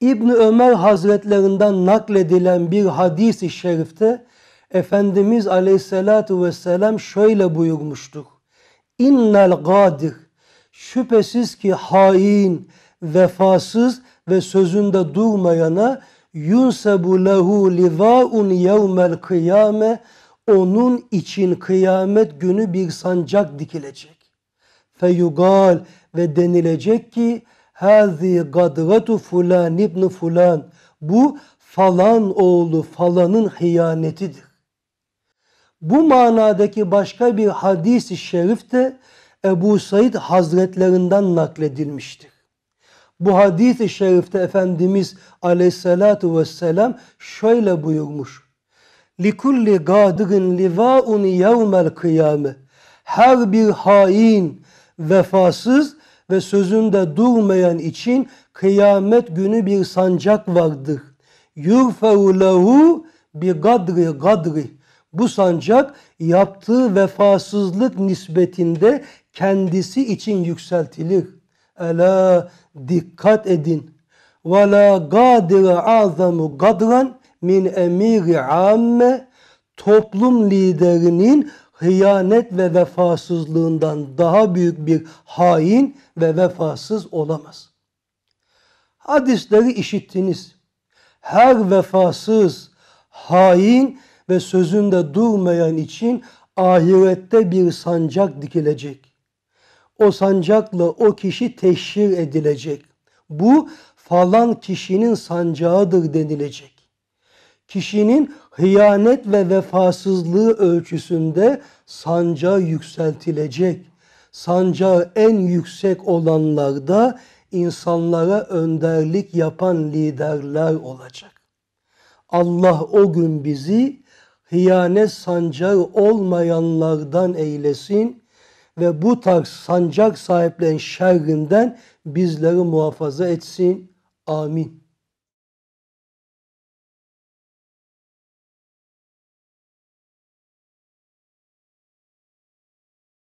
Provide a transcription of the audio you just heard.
İbni Ömer Hazretlerinden nakledilen bir hadis-i şerifte Efendimiz Aleyhisselatü Vesselam şöyle buyurmuştur. İnnel gadir şüphesiz ki hain, vefasız ve sözünde durmayana yunsebu lehu livaun yevmel kıyame onun için kıyamet günü bir sancak dikilecek. Feyugal ve denilecek ki Hazi gadgatu fulan ibn fulan. Bu falan oğlu falanın hiyanetidir. Bu manadaki başka bir hadis-i şerif de Ebu Said Hazretlerinden nakledilmiştir. Bu hadis-i şerifte Efendimiz aleyhissalatu vesselam şöyle buyurmuş. لِكُلِّ قَادِرٍ لِوَاءٌ يَوْمَ الْقِيَامِ Her bir hain, vefasız ve sözünde durmayan için kıyamet günü bir sancak vardır. Yurfeu lehu bi gadri gadri. Bu sancak yaptığı vefasızlık nispetinde kendisi için yükseltilir. Ela dikkat edin. Ve la gadire azamu gadran min emiri amme toplum liderinin hıyanet ve vefasızlığından daha büyük bir hain ve vefasız olamaz. Hadisleri işittiniz. Her vefasız, hain ve sözünde durmayan için ahirette bir sancak dikilecek. O sancakla o kişi teşhir edilecek. Bu falan kişinin sancağıdır denilecek kişinin hıyanet ve vefasızlığı ölçüsünde sancağı yükseltilecek. Sancağı en yüksek olanlarda insanlara önderlik yapan liderler olacak. Allah o gün bizi hıyanet sancağı olmayanlardan eylesin ve bu tarz sancak sahiplerin şerrinden bizleri muhafaza etsin. Amin.